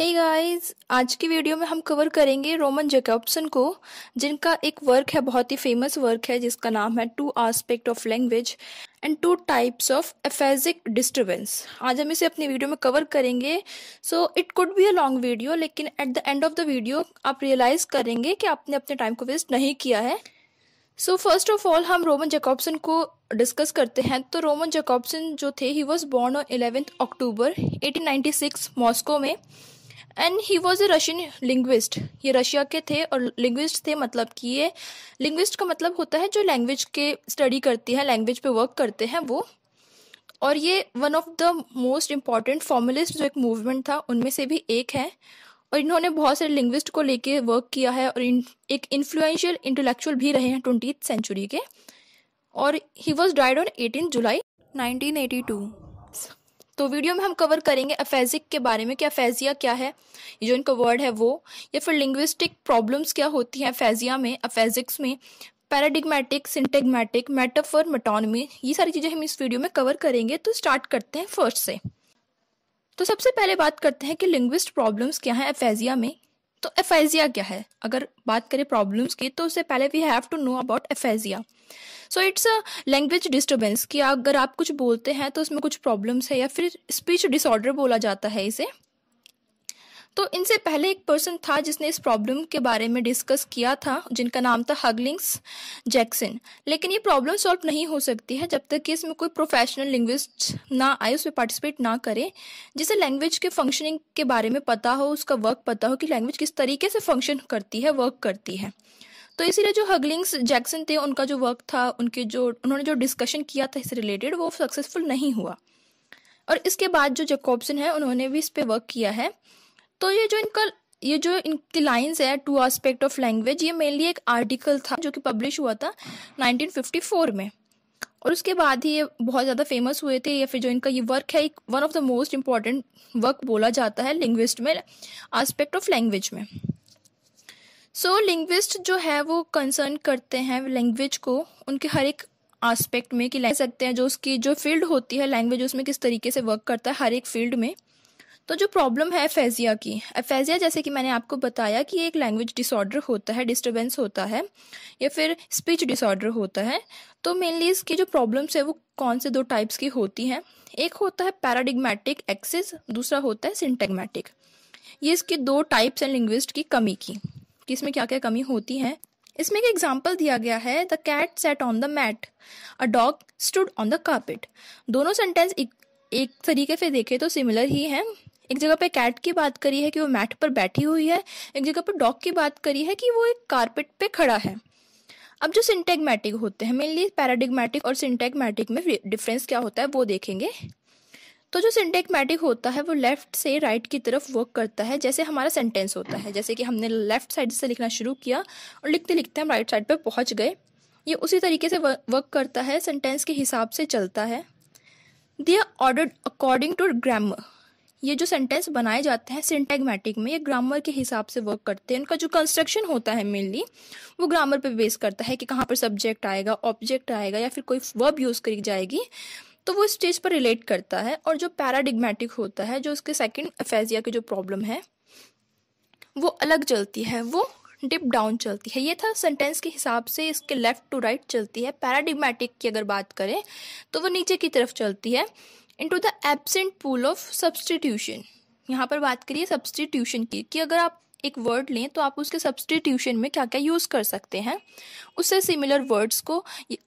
हे hey guys आज की video में हम कवर करेंगे रोमन जैकबसन को जिनका एक वर्क है बहुत ही फेमस वर्क है जिसका नाम है two aspect of language and two types of aphasic disturbance आज हम इसे अपनी वीडियो में कवर करेंगे so it could be a long video लेकिन at the end of the video आप रियलाइज करेंगे कि आपने अपने टाइम को वेस्ट नहीं किया है सो फर्स्ट ऑफ ऑल हम रोमन जैकॉब्सन को डिस्कस करते हैं तो रोमन जैकॉब्सन जो थे he was born on eleventh October six Moscow में and he was a Russian linguist ये रशिया के थे और लिंग्विस्ट थे मतलब कि ये लिंग्विस्ट का मतलब होता है जो लैंग्वेज के स्टडी करती है लैंग्वेज पे वर्क करते हैं वो और ये one of the most important formalist जो एक मूवमेंट था उनमें से भी एक है और इन्होंने बहुत सारे लिंग्विस्ट को लेके वर्क किया है और इन, एक इन्फ्लुएंशियल इंटेलेक्चुअल भी रहे हैं ट्वेंटी सेंचुरी के और he was died on eighteen July nineteen eighty two तो वीडियो में हम कवर करेंगे अफेजिक के बारे में कि अफेजिया क्या है ये जो इनका वर्ड है वो या फिर लिंग्विस्टिक प्रॉब्लम्स क्या होती हैं अफेजिया में अफेजिक्स में पैराडिग्मेटिक सिंटेगमेटिक मेटाफर मेटोनमी ये सारी चीज़ें हम इस वीडियो में कवर करेंगे तो स्टार्ट करते हैं फर्स्ट से तो सबसे पहले बात करते हैं कि लिंग्विस्ट प्रॉब्लम्स क्या हैं अफेजिया में तो एफेजिया क्या है अगर बात करें प्रॉब्लम्स की तो उससे पहले we have to know about aphasia so it's a language disturbance कि अगर आप कुछ बोलते हैं तो उसमें कुछ प्रॉब्लम्स है या फिर स्पीच डिसऑर्डर बोला जाता है इसे तो इनसे पहले एक पर्सन था जिसने इस प्रॉब्लम के बारे में डिस्कस किया था जिनका नाम था हगलिंग्स जैक्सन लेकिन ये प्रॉब्लम सॉल्व नहीं हो सकती है जब तक कि इसमें कोई प्रोफेशनल लिंग्विस्ट ना आए उसमें पार्टिसिपेट ना करे जिसे लैंग्वेज के फंक्शनिंग के बारे में पता हो उसका वर्क पता हो कि लैंग्वेज किस तरीके से फंक्शन करती है वर्क करती है तो इसीलिए जो हगलिंग्स जैक्सन थे उनका जो वर्क था उनके जो उन्होंने जो डिस्कशन किया था इससे रिलेटेड वो सक्सेसफुल नहीं हुआ और इसके बाद जो जैकॉब्सन है उन्होंने भी इस पर वर्क किया है तो ये जो इनका ये जो इनकी लाइंस है टू आस्पेक्ट ऑफ लैंग्वेज ये मेनली एक आर्टिकल था जो कि पब्लिश हुआ था 1954 में और उसके बाद ही ये बहुत ज़्यादा फेमस हुए थे या फिर जो इनका ये वर्क है एक one of the most important work बोला जाता है लिंग्विस्ट में आस्पेक्ट ऑफ लैंग्वेज में सो so, लिंग्विस्ट जो है वो कंसर्न करते हैं लैंग्वेज को उनके हर एक आस्पेक्ट में कि ले सकते हैं जो उसकी जो फील्ड होती है लैंग्वेज उसमें किस तरीके से वर्क करता है हर एक फील्ड में तो जो प्रॉब्लम है एफेजिया की एफेजिया जैसे कि मैंने आपको बताया कि एक लैंग्वेज डिसऑर्डर होता है डिस्टर्बेंस होता है या फिर स्पीच डिसऑर्डर होता है तो मेनली इसकी जो प्रॉब्लम्स है वो कौन से दो टाइप्स की होती हैं एक होता है पैराडिग्मेटिक एक्सेस दूसरा होता है सिंटेगमेटिक ये इसकी दो टाइप्स हैं लिंग्विस्ट की कमी की कि इसमें क्या क्या कमी होती है इसमें एक एग्जाम्पल दिया गया है the cat sat on the mat a dog stood on the carpet दोनों सेंटेंस एक, एक तरीके से देखे तो सिमिलर ही हैं एक जगह पे कैट की बात करी है कि वो मैट पर बैठी हुई है एक जगह पर डॉग की बात करी है कि वो एक कारपेट पे खड़ा है अब जो सिंटेगमेटिक होते हैं मेनली पैराडिग्मेटिक और सिंटेगमेटिक में डिफरेंस क्या होता है वो देखेंगे तो जो सिंटेगमेटिक होता है वो लेफ्ट से राइट की तरफ वर्क करता है जैसे हमारा सेंटेंस होता है जैसे कि हमने लेफ्ट साइड से लिखना शुरू किया और लिखते लिखते हम राइट साइड पर पहुंच गए ये उसी तरीके से वर्क करता है सेंटेंस के हिसाब से चलता है they are ordered according to grammar ये जो सेंटेंस बनाए जाते हैं सिंटेगमेटिक में ये ग्रामर के हिसाब से वर्क करते हैं उनका जो कंस्ट्रक्शन होता है मेनली वो ग्रामर पे बेस करता है कि कहाँ पर सब्जेक्ट आएगा ऑब्जेक्ट आएगा या फिर कोई वर्ब यूज़ करी जाएगी तो वो स्टेज पर रिलेट करता है और जो पैराडिग्मेटिक होता है जो उसके सेकेंड अफेजिया की जो प्रॉब्लम है वो अलग चलती है वो डिप डाउन चलती है ये था सेंटेंस के हिसाब से इसके लेफ्ट टू राइट चलती है पैराडिग्मेटिक की अगर बात करें तो वो नीचे की तरफ चलती है into the absent pool of substitution यहाँ पर बात करिए सब्सटीट्यूशन की कि अगर आप एक वर्ड लें तो आप उसके सब्सटीट्यूशन में क्या क्या यूज़ कर सकते हैं उससे सिमिलर वर्ड्स को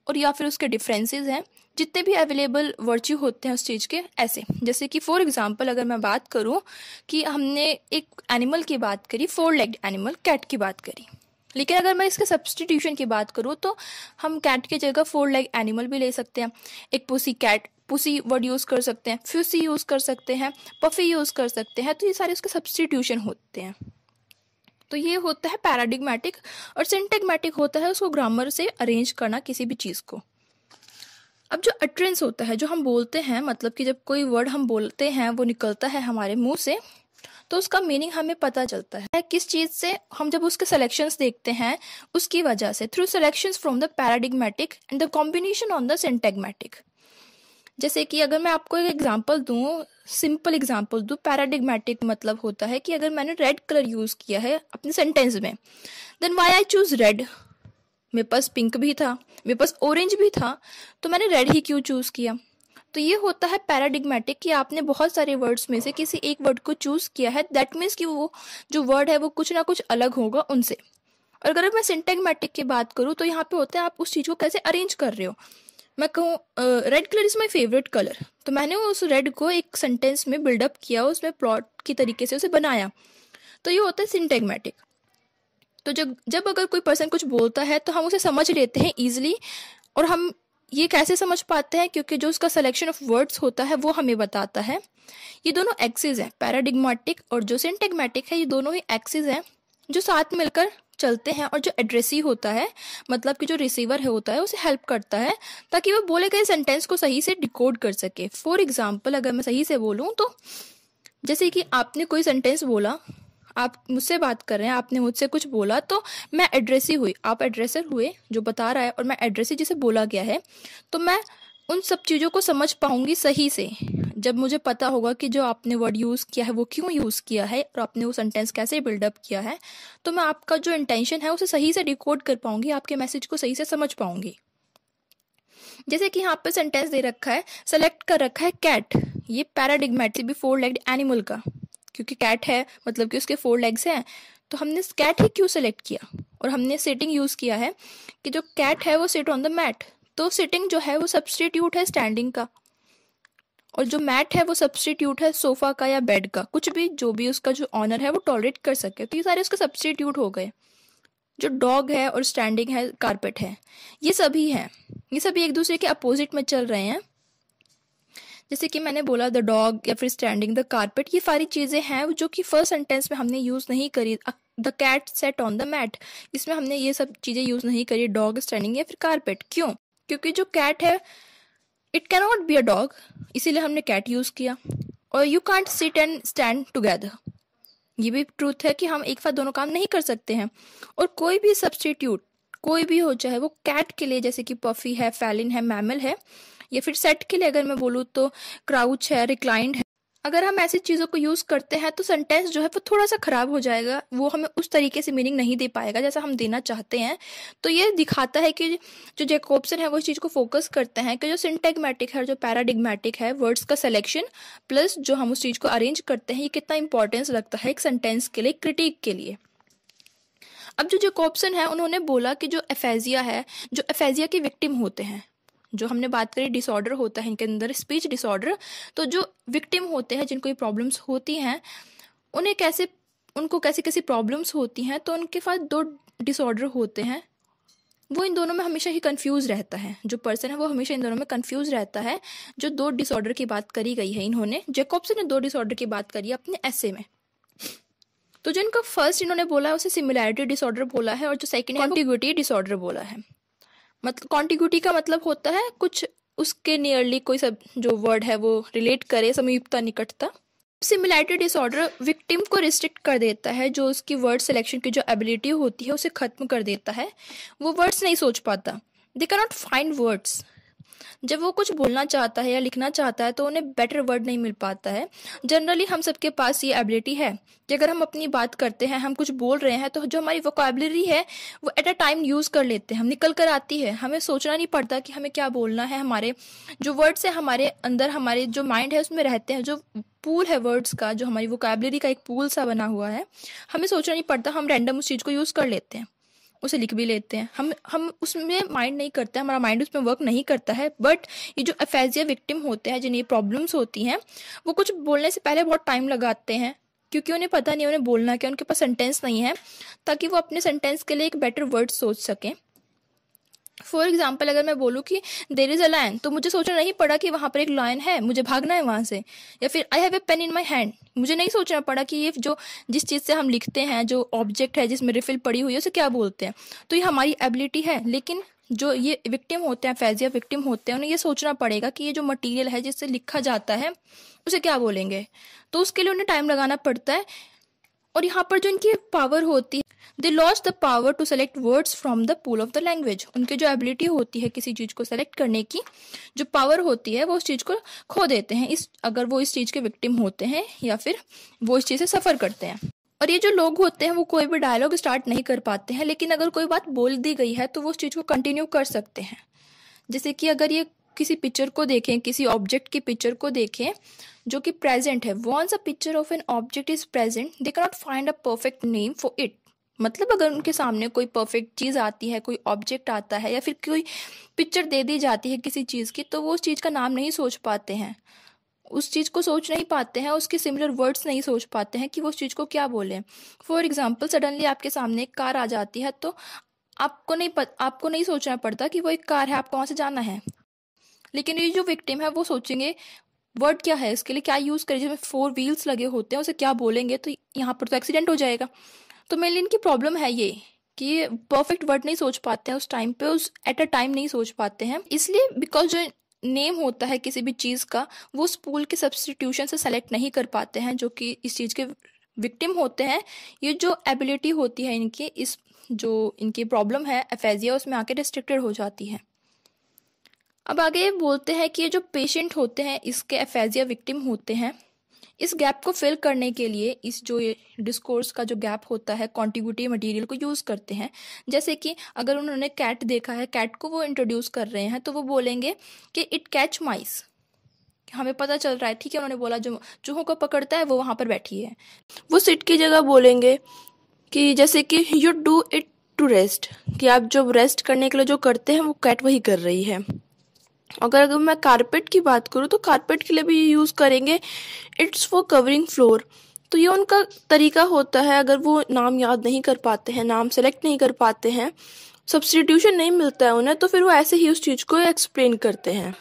और या फिर उसके डिफरेंसेस हैं जितने भी अवेलेबल वर्च्यू होते हैं उस चीज़ के ऐसे जैसे कि फॉर एग्जांपल अगर मैं बात करूं कि हमने एक एनिमल की बात करी फोर लेग्ड एनिमल कैट की बात करी लेकिन अगर मैं इसके सब्सटीट्यूशन की बात करूँ तो हम कैट की जगह फोर लेग एनिमल भी ले सकते हैं एक pussy cat pussy word use कर सकते हैं फ्यूसी यूज़ कर सकते हैं पफी यूज़ कर सकते हैं तो ये सारे उसके सब्सटीट्यूशन होते हैं तो ये होता है पैराडिग्मेटिक और सिंटेगमेटिक होता है उसको ग्रामर से अरेंज करना किसी भी चीज़ को अब जो अट्रेंस होता है जो हम बोलते हैं मतलब कि जब कोई वर्ड हम बोलते हैं वो निकलता है हमारे मुंह से तो उसका मीनिंग हमें पता चलता है किस चीज़ से हम जब उसके सिलेक्शंस देखते हैं उसकी वजह से through selections from the paradigmatic and the combination on the syntagmatic जैसे कि अगर मैं आपको एक एग्जांपल दूँ सिंपल एग्जांपल दूँ पैराडिग्मेटिक मतलब होता है कि अगर मैंने रेड कलर यूज़ किया है अपने सेंटेंस में then why I choose red मेरे पास पिंक भी था मेरे पास ऑरेंज भी था तो मैंने रेड ही क्यों चूज़ किया तो ये होता है पैराडिग्मेटिक कि आपने बहुत सारे वर्ड्स में से किसी एक वर्ड को चूज़ किया है दैट मीन्स कि वो जो वर्ड है वो कुछ ना कुछ अलग होगा उनसे और अगर मैं सिंटेगमेटिक की बात करूँ तो यहाँ पे होता है आप उस चीज़ को कैसे अरेंज कर रहे हो मैं कहूँ red colour is my favourite colour तो मैंने उस रेड को एक सेंटेंस में बिल्डअप किया उसमें प्लॉट की तरीके से उसे बनाया तो ये होता है सिंटेगमेटिक तो जब जब अगर कोई पर्सन कुछ बोलता है तो हम उसे समझ लेते हैं ईजिली और हम ये कैसे समझ पाते हैं क्योंकि जो उसका सिलेक्शन ऑफ वर्ड्स होता है वो हमें बताता है ये दोनों एक्सेज हैं पैराडिग्मेटिक और जो सिंटेगमेटिक है ये दोनों ही एक्सेज हैं जो साथ मिलकर चलते हैं और जो एड्रेसी होता है मतलब कि जो रिसीवर है होता है उसे हेल्प करता है ताकि वो बोले गए सेंटेंस को सही से डिकोड कर सके फॉर एग्जाम्पल अगर मैं सही से बोलूँ तो जैसे कि आपने कोई सेंटेंस बोला आप मुझसे बात कर रहे हैं आपने मुझसे कुछ बोला तो मैं एड्रेसी हुई आप एड्रेसर हुए जो बता रहा है और मैं एड्रेसी जिसे बोला गया है तो मैं उन सब चीज़ों को समझ पाऊंगी सही से जब मुझे पता होगा कि जो आपने वर्ड यूज़ किया है वो क्यों यूज़ किया है और आपने वो सेंटेंस कैसे बिल्डअप किया है तो मैं आपका जो इंटेंशन है उसे सही से डिकोड कर पाऊंगी आपके मैसेज को सही से समझ पाऊंगी जैसे कि यहाँ पे सेंटेंस दे रखा है सेलेक्ट कर रखा है कैट ये पैराडिग्मेटिक भी फोर लेग्ड एनिमल का क्योंकि कैट है मतलब कि उसके फोर लेग्स हैं तो हमने कैट ही क्यों सेलेक्ट किया और हमने सेटिंग यूज़ किया है कि जो कैट है वो सेट ऑन द मैट तो सिटिंग जो है वो सब्सटीट्यूट है स्टैंडिंग का और जो मैट है वो सब्सटीट्यूट है सोफा का या बेड का कुछ भी जो भी उसका जो ऑनर है वो टॉलरेट कर सके तो ये सारे उसके सब्सटीट्यूट हो गए जो डॉग है और स्टैंडिंग है कारपेट है ये सभी हैं ये सभी एक दूसरे के अपोजिट में चल रहे हैं जैसे कि मैंने बोला द डॉग या फिर स्टैंडिंग द कारपेट ये सारी चीज़ें हैं जो कि फर्स्ट सेंटेंस में हमने यूज़ नहीं करी the cat sat on the mat इसमें हमने ये सब चीज़ें यूज़ नहीं करी डॉग स्टैंडिंग या फिर कारपेट क्यों क्योंकि जो कैट है it not be a dog इसीलिए हमने कैट यूज़ किया और you can't sit and stand together ये भी ट्रूथ है कि हम एक साथ दोनों काम नहीं कर सकते हैं और कोई भी सब्सटीट्यूट कोई भी हो चाहे वो कैट के लिए जैसे कि पफी है फैलिन है मैमल है या फिर सेट के लिए अगर मैं बोलूँ तो क्राउच है रिक्लाइंड है अगर हम ऐसी चीज़ों को यूज़ करते हैं तो सेंटेंस जो है वो थोड़ा सा ख़राब हो जाएगा वो हमें उस तरीके से मीनिंग नहीं दे पाएगा जैसा हम देना चाहते हैं तो ये दिखाता है कि जो जैकोबसन है वो इस चीज़ को फोकस करते हैं कि जो सिंटेगमेटिक है जो पैराडिगमेटिक है वर्ड्स का सिलेक्शन प्लस जो हम उस चीज़ को अरेंज करते हैं ये कितना इंपॉर्टेंस रखता है एक सेंटेंस के लिए क्रिटिक के लिए अब जो जैकोबसन है उन्होंने बोला कि जो एफेजिया है जो एफेजिया के विक्टिम होते हैं जो हमने बात करी डिसऑर्डर होता है इनके अंदर स्पीच डिसऑर्डर तो जो विक्टिम होते हैं जिनको ये प्रॉब्लम्स होती हैं उन्हें कैसे उनको कैसी कैसी प्रॉब्लम्स होती हैं तो उनके पास दो डिसऑर्डर होते हैं वो इन दोनों में हमेशा ही कंफ्यूज रहता है जो पर्सन है वो हमेशा इन दोनों में कंफ्यूज रहता है जो दो डिसऑर्डर की बात करी गई है इन्होंने जेकॉब्सन ने दो डिसऑर्डर की बात करी है अपने ऐसे में तो जो इनका फर्स्ट इन्होंने बोला है उसे सिमिलैरिटी डिसऑर्डर बोला है और जो सेकंड है कॉन्टिग्यूटी डिसऑर्डर बोला है मतलब कॉन्टिग्यूटी का मतलब होता है कुछ उसके नियरली कोई सब जो वर्ड है वो रिलेट करे समयुक्ता निकटता सिमिलैरिटी डिसऑर्डर विक्टिम को रिस्ट्रिक्ट कर देता है जो उसकी वर्ड सिलेक्शन की जो एबिलिटी होती है उसे खत्म कर देता है वो वर्ड्स नहीं सोच पाता दे कैनॉट फाइंड वर्ड्स जब वो कुछ बोलना चाहता है या लिखना चाहता है तो उन्हें बेटर वर्ड नहीं मिल पाता है जनरली हम सबके पास ये एबिलिटी है कि अगर हम अपनी बात करते हैं हम कुछ बोल रहे हैं तो जो हमारी वोकेबलरी है वो एट अ टाइम यूज़ कर लेते हैं हम निकल कर आती है हमें सोचना नहीं पड़ता कि हमें क्या बोलना है हमारे जो वर्ड्स है हमारे अंदर हमारे जो माइंड है उसमें रहते हैं जो पूल है वर्ड्स का जो हमारी वोकेबलरी का एक पूल सा बना हुआ है हमें सोचना नहीं पड़ता हम रैंडम उस चीज़ को यूज़ कर लेते हैं उसे लिख भी लेते हैं हम हम उसमें माइंड नहीं करते हमारा माइंड उसमें वर्क नहीं करता है बट ये जो अफेजिया विक्टिम होते हैं जिन्हें प्रॉब्लम्स होती हैं वो कुछ बोलने से पहले बहुत टाइम लगाते हैं क्योंकि उन्हें पता नहीं उन्हें बोलना क्या उनके पास सेंटेंस नहीं है ताकि वो अपने सेंटेंस के लिए एक बेटर वर्ड सोच सकें फॉर एग्जाम्पल अगर मैं बोलूँ कि देर इज़ अ लाइन तो मुझे सोचना नहीं पड़ा कि वहाँ पर एक लाइन है मुझे भागना है वहाँ से या फिर I have a pain in my hand मुझे नहीं सोचना पड़ा कि ये जो जिस चीज़ से हम लिखते हैं जो ऑब्जेक्ट है जिसमें रिफिल पड़ी हुई है उसे क्या बोलते हैं तो ये हमारी एबिलिटी है लेकिन जो ये विक्टिम होते हैं फैजिया विक्टिम होते हैं उन्हें ये सोचना पड़ेगा कि ये जो मटेरियल है जिससे लिखा जाता है उसे क्या बोलेंगे तो उसके लिए उन्हें टाइम लगाना पड़ता है और यहाँ पर जो इनकी पावर होती है they loss the power to select words from the pool of the language उनकी जो एबिलिटी होती है किसी चीज़ को सेलेक्ट करने की जो पावर होती है वो उस चीज़ को खो देते हैं इस अगर वो इस चीज़ के विक्टिम होते हैं या फिर वो इस चीज़ से सफ़र करते हैं और ये जो लोग होते हैं वो कोई भी डायलॉग स्टार्ट नहीं कर पाते हैं लेकिन अगर कोई बात बोल दी गई है तो वो उस चीज़ को कंटिन्यू कर सकते हैं जैसे कि अगर ये किसी पिक्चर को देखें किसी ऑब्जेक्ट की पिक्चर को देखें जो कि प्रेजेंट है once a picture of an object is present they cannot find a perfect name for it मतलब अगर उनके सामने कोई परफेक्ट चीज़ आती है कोई ऑब्जेक्ट आता है या फिर कोई पिक्चर दे दी जाती है किसी चीज़ की तो वो उस चीज़ का नाम नहीं सोच पाते हैं उस चीज़ को सोच नहीं पाते हैं उसके सिमिलर वर्ड्स नहीं सोच पाते हैं कि वो उस चीज़ को क्या बोले फॉर एग्जाम्पल सडनली आपके सामने एक कार आ जाती है तो आपको नहीं पत, आपको नहीं सोचना पड़ता कि वो एक कार है आपको वहाँ से जाना है लेकिन ये जो विक्टिम है वो सोचेंगे वर्ड क्या है इसके लिए क्या यूज़ करें जिसमें फोर व्हील्स लगे होते हैं उसे क्या बोलेंगे तो यहाँ पर तो एक्सीडेंट हो जाएगा तो लिए इनकी प्रॉब्लम है ये कि परफेक्ट वर्ड नहीं सोच पाते हैं उस टाइम पे उस एट अ टाइम नहीं सोच पाते हैं इसलिए बिकॉज जो नेम होता है किसी भी चीज़ का वो स्कूल के सब्सटीट्यूशन से सेलेक्ट नहीं कर पाते हैं जो कि इस चीज़ के विक्टिम होते हैं ये जो एबिलिटी होती है इनकी इस जो इनकी प्रॉब्लम है एफेजिया उसमें आके रिस्ट्रिक्टेड हो जाती है अब आगे बोलते हैं कि ये जो पेशेंट होते हैं इसके एफेजिया विक्टिम होते हैं इस गैप को फिल करने के लिए इस जो डिस्कोर्स का जो गैप होता है कॉन्टिग्यूटिव मटेरियल को यूज़ करते हैं जैसे कि अगर उन्होंने कैट देखा है कैट को वो इंट्रोड्यूस कर रहे हैं तो वो बोलेंगे कि इट कैच माइस हमें पता चल रहा है ठीक है उन्होंने बोला जो चूहों को पकड़ता है वो वहाँ पर बैठी है वो सिट की जगह बोलेंगे कि जैसे कि you do it to rest कि आप जो रेस्ट करने के लिए जो करते हैं वो कैट वही कर रही है अगर अगर मैं कारपेट की बात करूँ तो कारपेट के लिए भी ये यूज़ करेंगे इट्स फॉर कवरिंग फ्लोर तो ये उनका तरीका होता है अगर वो नाम याद नहीं कर पाते हैं नाम सेलेक्ट नहीं कर पाते हैं सब्सटीट्यूशन नहीं मिलता है उन्हें तो फिर वो ऐसे ही उस चीज़ को एक्सप्लेन करते हैं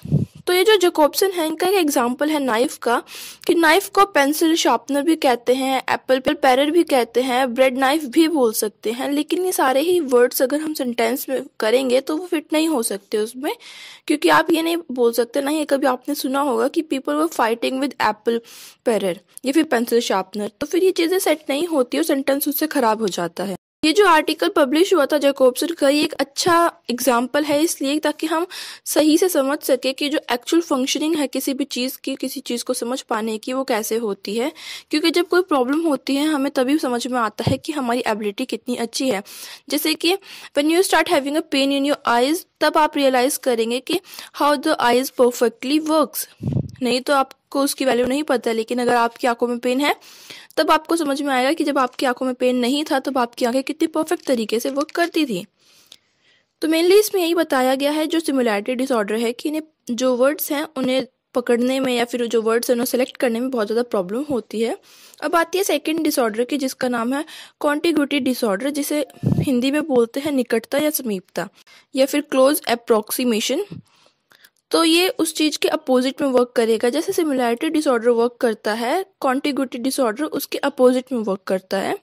तो ये जो जेकोबसन है इनका एक एग्जाम्पल है नाइफ का कि नाइफ को पेंसिल शार्पनर भी कहते हैं एप्पल पर पैरर भी कहते हैं ब्रेड नाइफ भी बोल सकते हैं लेकिन ये सारे ही वर्ड्स अगर हम सेंटेंस में करेंगे तो वो फिट नहीं हो सकते उसमें क्योंकि आप ये नहीं बोल सकते ना ये कभी आपने सुना होगा कि people were fighting with apple pear या फिर पेंसिल शार्पनर तो फिर ये चीज़ें सेट नहीं होती और सेंटेंस उससे ख़राब हो जाता है ये जो आर्टिकल पब्लिश हुआ था जैकोबसन का ये एक अच्छा एग्जाम्पल है इसलिए ताकि हम सही से समझ सके कि जो एक्चुअल फंक्शनिंग है किसी भी चीज़ की किसी चीज़ को समझ पाने की वो कैसे होती है क्योंकि जब कोई प्रॉब्लम होती है हमें तभी समझ में आता है कि हमारी एबिलिटी कितनी अच्छी है जैसे कि when you start having a pain in your eyes तब आप रियलाइज करेंगे कि how the eyes perfectly works नहीं तो आपको उसकी वैल्यू नहीं पता है लेकिन अगर आपकी आंखों में पेन है तब आपको समझ में आएगा कि जब आपकी आंखों में पेन नहीं था तब आपकी आंखें कितनी परफेक्ट तरीके से वर्क करती थी तो मेनली इसमें यही बताया गया है जो सिमिलैरिटी डिसऑर्डर है कि इन्हें जो वर्ड्स हैं उन्हें पकड़ने में या फिर जो वर्ड्स हैं उन्हें सेलेक्ट करने में बहुत ज़्यादा प्रॉब्लम होती है अब आती है सेकेंड डिसऑर्डर की जिसका नाम है कॉन्टिग्यूटी डिसऑर्डर जिसे हिंदी में बोलते हैं निकटता या समीपता या फिर क्लोज अप्रोक्सीमेशन तो ये उस चीज़ के अपोजिट में वर्क करेगा जैसे सिमिलैरिटी डिसऑर्डर वर्क करता है कॉन्टिग्यूटी डिसऑर्डर उसके अपोजिट में वर्क करता है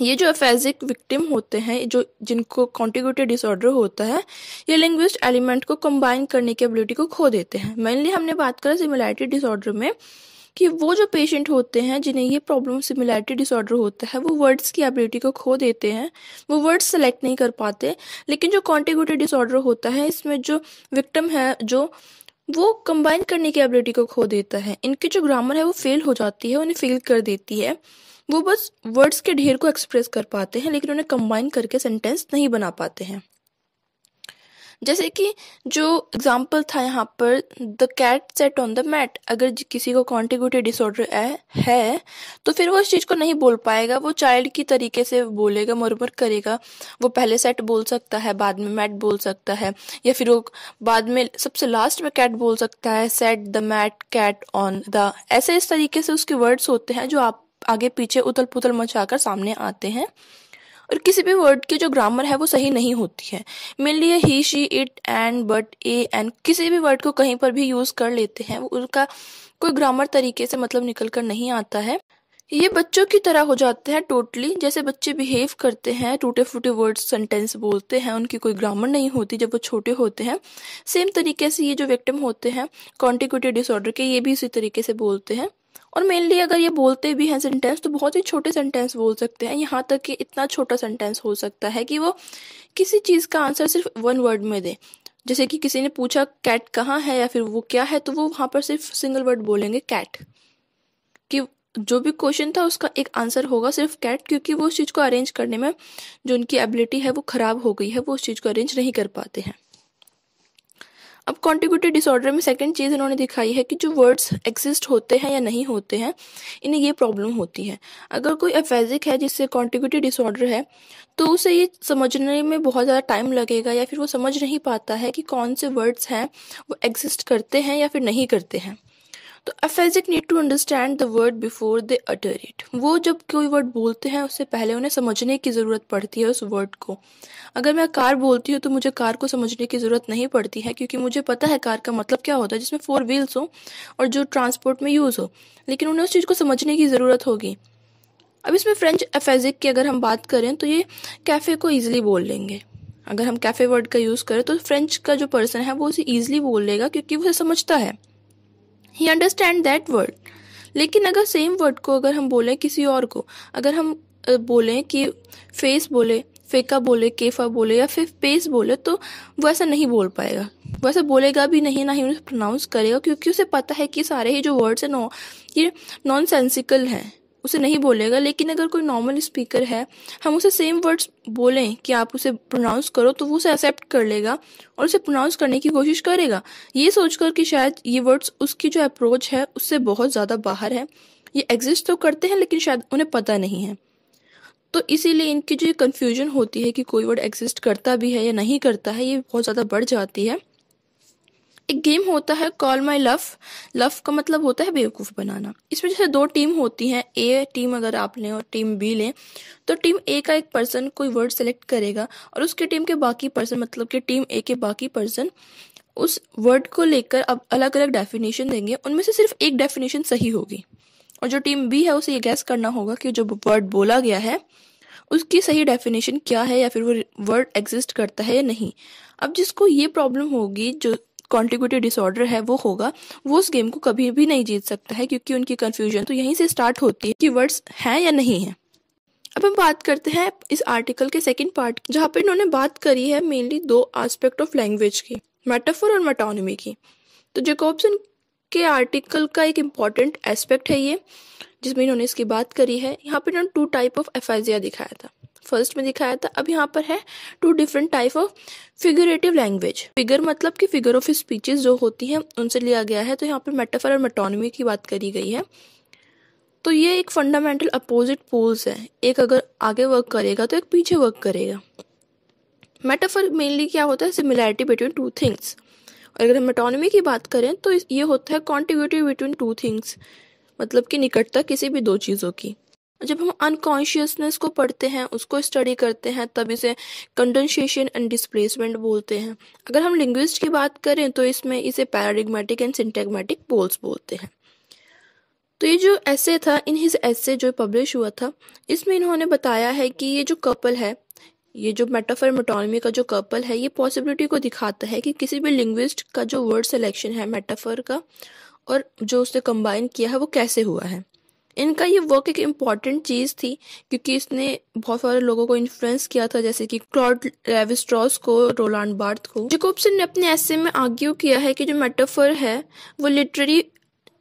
ये जो अफेजिक विक्टिम होते हैं जो जिनको कॉन्टिग्यूटी डिसऑर्डर होता है ये लिंग्विस्ट एलिमेंट को कंबाइन करने की एबिलिटी को खो देते हैं मेनली हमने बात करा सिमिलैरिटी डिसऑर्डर में कि वो जो पेशेंट होते हैं जिन्हें ये प्रॉब्लम सिमिलैरिटी डिसऑर्डर होता है वो वर्ड्स की एबिलिटी को खो देते हैं वो वर्ड्स सेलेक्ट नहीं कर पाते लेकिन जो कॉन्टिग्यूटिव डिसऑर्डर होता है इसमें जो विक्टम है जो वो कंबाइन करने की एबिलिटी को खो देता है इनकी जो ग्रामर है वो फेल हो जाती है उन्हें फेल कर देती है वो बस वर्ड्स के ढेर को एक्सप्रेस कर पाते हैं लेकिन उन्हें कंबाइन करके सेंटेंस नहीं बना पाते हैं जैसे कि जो एग्जाम्पल था यहाँ पर the cat sat on the mat अगर किसी को कॉन्टिग्यूटिव डिसऑर्डर है तो फिर वो इस चीज़ को नहीं बोल पाएगा वो चाइल्ड की तरीके से बोलेगा मुरमर करेगा वो पहले सेट बोल सकता है बाद में मैट बोल सकता है या फिर वो बाद में सबसे लास्ट में कैट बोल सकता है sat the mat cat on the ऐसे इस तरीके से उसके वर्ड्स होते हैं जो आप आगे पीछे उथल पुथल मचाकर सामने आते हैं और किसी भी वर्ड की जो ग्रामर है वो सही नहीं होती है मेनली ये he she it and but a and किसी भी वर्ड को कहीं पर भी यूज़ कर लेते हैं उनका कोई ग्रामर तरीके से मतलब निकल कर नहीं आता है ये बच्चों की तरह हो जाते हैं टोटली जैसे बच्चे बिहेव करते हैं टूटे फूटे वर्ड सेंटेंस बोलते हैं उनकी कोई ग्रामर नहीं होती जब वो छोटे होते हैं सेम तरीके से ये जो विक्टिम होते हैं कॉन्टिक्यूटिव डिसऑर्डर के ये भी इसी तरीके से बोलते हैं और मेनली अगर ये बोलते भी हैं सेंटेंस तो बहुत ही छोटे सेंटेंस बोल सकते हैं यहाँ तक कि इतना छोटा सेंटेंस हो सकता है कि वो किसी चीज़ का आंसर सिर्फ वन वर्ड में दें जैसे कि किसी ने पूछा कैट कहाँ है या फिर वो क्या है तो वो वहाँ पर सिर्फ सिंगल वर्ड बोलेंगे कैट कि जो भी क्वेश्चन था उसका एक आंसर होगा सिर्फ कैट क्योंकि वो उस चीज़ को अरेंज करने में जो उनकी एबिलिटी है वो ख़राब हो गई है वो उस चीज़ को अरेंज नहीं कर पाते हैं अब कॉन्टिग्यूटिव डिसऑर्डर में सेकंड चीज़ इन्होंने दिखाई है कि जो वर्ड्स एग्जिस्ट होते हैं या नहीं होते हैं इन्हें ये प्रॉब्लम होती है अगर कोई एफेजिक है जिससे कॉन्टिग्यूटिव डिसऑर्डर है तो उसे ये समझने में बहुत ज़्यादा टाइम लगेगा या फिर वो समझ नहीं पाता है कि कौन से वर्ड्स हैं वो एग्जिस्ट करते हैं या फिर नहीं करते हैं तो aphasic need to understand the word before they utter it वो जब कोई वर्ड बोलते हैं उससे पहले उन्हें समझने की ज़रूरत पड़ती है उस वर्ड को अगर मैं कार बोलती हूँ तो मुझे कार को समझने की ज़रूरत नहीं पड़ती है क्योंकि मुझे पता है कार का मतलब क्या होता है जिसमें फोर व्हील्स हो और जो ट्रांसपोर्ट में यूज़ हो लेकिन उन्हें उस चीज़ को समझने की ज़रूरत होगी अब इसमें फ्रेंच एफेजिक की अगर हम बात करें तो ये कैफ़े को ईजिली बोल लेंगे अगर हम कैफ़े वर्ड का यूज़ करें तो फ्रेंच का जो पर्सन है वो उसे ईजिली बोल लेगा क्योंकि वो समझता है ही अंडरस्टैंड दैट वर्ड लेकिन अगर सेम वर्ड को अगर हम बोलें किसी और को अगर हम बोलें कि फेस बोले फेका बोले केफा बोले या फिर पेस बोले तो वो ऐसा नहीं बोल पाएगा वैसे बोलेगा भी नहीं ना ही उसे प्रोनाउंस करेगा क्योंकि उसे पता है कि सारे ही जो वर्ड्स हैं नो ये नॉन सेंसिकल हैं उसे नहीं बोलेगा लेकिन अगर कोई नॉर्मल स्पीकर है हम उसे सेम वर्ड्स बोलें कि आप उसे प्रोनाउंस करो तो वो उसे एक्सेप्ट कर लेगा और उसे प्रोनाउंस करने की कोशिश करेगा ये सोचकर कि शायद ये वर्ड्स उसकी जो अप्रोच है उससे बहुत ज़्यादा बाहर है ये एग्जिस्ट तो करते हैं लेकिन शायद उन्हें पता नहीं है तो इसीलिए इनकी जो कन्फ्यूजन होती है कि कोई वर्ड एग्जिस्ट करता भी है या नहीं करता है ये बहुत ज़्यादा बढ़ जाती है एक गेम होता है कॉल माई लव लव का मतलब होता है बेवकूफ़ बनाना इसमें जैसे दो टीम होती हैं ए टीम अगर आप लें और टीम बी लें तो टीम ए का एक पर्सन कोई वर्ड सेलेक्ट करेगा और उसके टीम के बाकी पर्सन मतलब कि टीम ए के बाकी पर्सन उस वर्ड को लेकर अब अलग अलग डेफिनेशन देंगे उनमें से सिर्फ एक डेफिनेशन सही होगी और जो टीम बी है उसे ये गैस करना होगा कि जो वर्ड बोला गया है उसकी सही डेफिनेशन क्या है या फिर वो वर्ड एग्जिस्ट करता है या नहीं अब जिसको ये प्रॉब्लम होगी जो कॉन्टिग्यूटिव डिसऑर्डर है वो होगा वो उस गेम को कभी भी नहीं जीत सकता है क्योंकि उनकी कन्फ्यूजन तो यहीं से स्टार्ट होती है कि वर्ड्स हैं या नहीं है अब हम बात करते हैं इस आर्टिकल के सेकेंड पार्ट जहाँ पे इन्होंने बात करी है मेनली दो एस्पेक्ट ऑफ लैंग्वेज की मेटाफोर और मेटोनमी की तो जेकोब्सन के आर्टिकल का एक इम्पॉर्टेंट एस्पेक्ट है ये जिसमें इन्होंने इसकी बात करी है यहाँ पे इन्होंने टू टाइप ऑफ एफाइजिया दिखाया था फर्स्ट में दिखाया था अब यहाँ पर है two different type of figurative language figure मतलब कि फिगर ऑफ स्पीचेस जो होती हैं उनसे लिया गया है तो यहाँ पर मेटाफर और मेटोनमी की बात करी गई है तो ये एक फंडामेंटल अपोजिट पोल्स है एक अगर आगे वर्क करेगा तो एक पीछे वर्क करेगा मेटाफर मेनली क्या होता है सिमिलैरिटी बिटवीन टू थिंग्स और अगर हम मेटोनमी की बात करें तो ये होता है कॉन्टिग्यूटी बिटवीन टू थिंग्स मतलब कि निकटता किसी भी दो चीज़ों की जब हम अनकॉन्शियसनेस को पढ़ते हैं उसको स्टडी करते हैं तब इसे कंडेंसेशन एंड डिस्प्लेसमेंट बोलते हैं अगर हम लिंग्विस्ट की बात करें तो इसमें इसे पैराडिग्मेटिक एंड सिंटेगमेटिक बोल्स बोलते हैं तो ये जो ऐसे था इन हिज ऐसे जो पब्लिश हुआ था इसमें इन्होंने बताया है कि ये जो कपल है ये जो मेटाफर मेटोनमी का जो कपल है ये पॉसिबिलिटी को दिखाता है कि किसी भी लिंग्विस्ट का जो वर्ड सिलेक्शन है मेटाफर का और जो उसने कंबाइन किया है वो कैसे हुआ है इनका ये वर्क एक इम्पॉर्टेंट चीज़ थी क्योंकि इसने बहुत सारे लोगों को इन्फ्लुएंस किया था जैसे कि क्लॉड रेविस्ट्रॉस को रोलांड बार्थ को जिकोबसन ने अपने ऐसे में आर्ग्यू किया है कि जो मेटाफर है वो लिटरेरी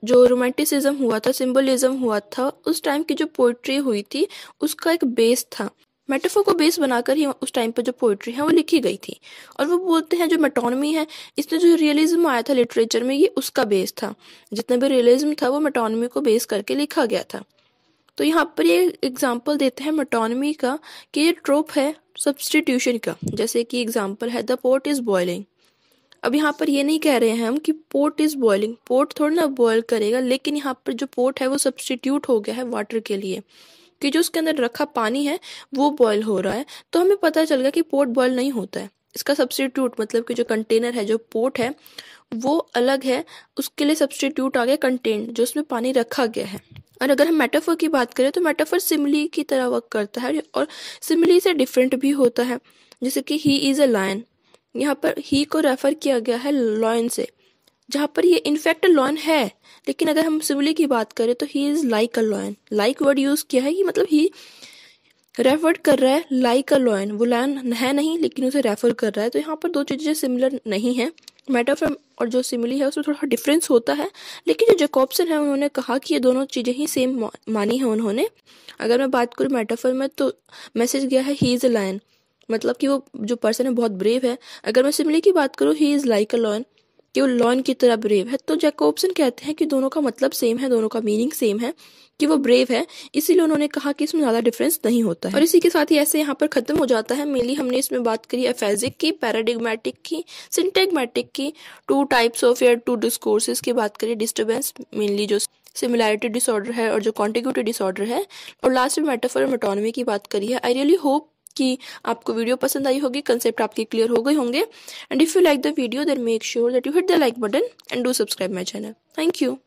जो रोमांटिसिज्म हुआ था सिंबलिज्म हुआ था उस टाइम की जो पोइट्री हुई थी उसका एक बेस था मेटाफोर को बेस बनाकर ही उस टाइम पर जो पोइट्री है वो लिखी गई थी और वो बोलते हैं जो मेटोनमी है इसने जो रियलिज्म आया था लिटरेचर में ये उसका बेस था जितना भी रियलिज्म था वो मेटोनमी को बेस करके लिखा गया था तो यहाँ पर ये एग्जाम्पल देते हैं मेटोनमी का कि ये ट्रोप है सब्सटीट्यूशन का जैसे कि एग्जाम्पल है द पोर्ट इज़ बॉयलिंग अब यहाँ पर ये नहीं कह रहे हैं हम कि पोर्ट इज़ बॉयलिंग पोर्ट थोड़ा ना बॉयल करेगा लेकिन यहाँ पर जो पोर्ट है वो सब्सटीट्यूट हो गया है वाटर के लिए कि जो उसके अंदर रखा पानी है वो बॉयल हो रहा है तो हमें पता चल गया कि पोर्ट बॉयल नहीं होता है इसका सब्सटीट्यूट मतलब कि जो कंटेनर है जो पोर्ट है वो अलग है उसके लिए सब्सटीट्यूट आ गया कंटेंट जो उसमें पानी रखा गया है और अगर हम मेटाफर की बात करें तो मेटाफर सिमली की तरह वर्क करता है और सिमली से डिफरेंट भी होता है जैसे कि ही इज़ अ लायन यहाँ पर ही को रेफर किया गया है लॉयन से जहाँ पर ये इनफैक्ट लॉयन है लेकिन अगर हम सिमिली की बात करें तो he is like a lion like word use किया है कि मतलब ही रेफर कर रहा है लाइक अ लॉयन वो लॉयन है नहीं लेकिन उसे रेफर कर रहा है तो यहाँ पर दो चीज़ें सिमिलर नहीं है मेटाफ्रम और जो सिमिली है उसमें थोड़ा डिफरेंस होता है लेकिन जो जेकॉप्सन है उन्होंने कहा कि ये दोनों चीज़ें ही सेम मानी है उन्होंने अगर मैं बात करूँ मेटाफर में तो मैसेज गया है ही इज़ अ लॉयन मतलब कि वो जो पर्सन है बहुत ब्रेव है अगर मैं सिमिली की बात करूँ he is like a lion कि वो लॉन की तरह ब्रेव है तो जैकोबसन कहते हैं कि दोनों का मतलब सेम है दोनों का मीनिंग सेम है कि वो ब्रेव है इसीलिए उन्होंने कहा कि इसमें ज्यादा डिफरेंस नहीं होता है और इसी के साथ ही ऐसे यहाँ पर खत्म हो जाता है मेनली हमने इसमें बात करी एफेजिक की पैराडिग्मेटिक की सिंटेगमेटिक की टू टाइप्स ऑफ या टू डिस्कोर्सेज की बात करी डिस्टर्बेंस मेनली जो सिमिलैरिटी डिसऑर्डर है और जो कॉन्टिग्यूटी डिसऑर्डर है और लास्ट में मेटाफर मेटोनमी की बात करी है आई रियली होप कि आपको वीडियो पसंद आई होगी कंसेप्ट आपके क्लियर हो गए होंगे and if you like the video then make sure that you hit the like button and do subscribe my channel thank you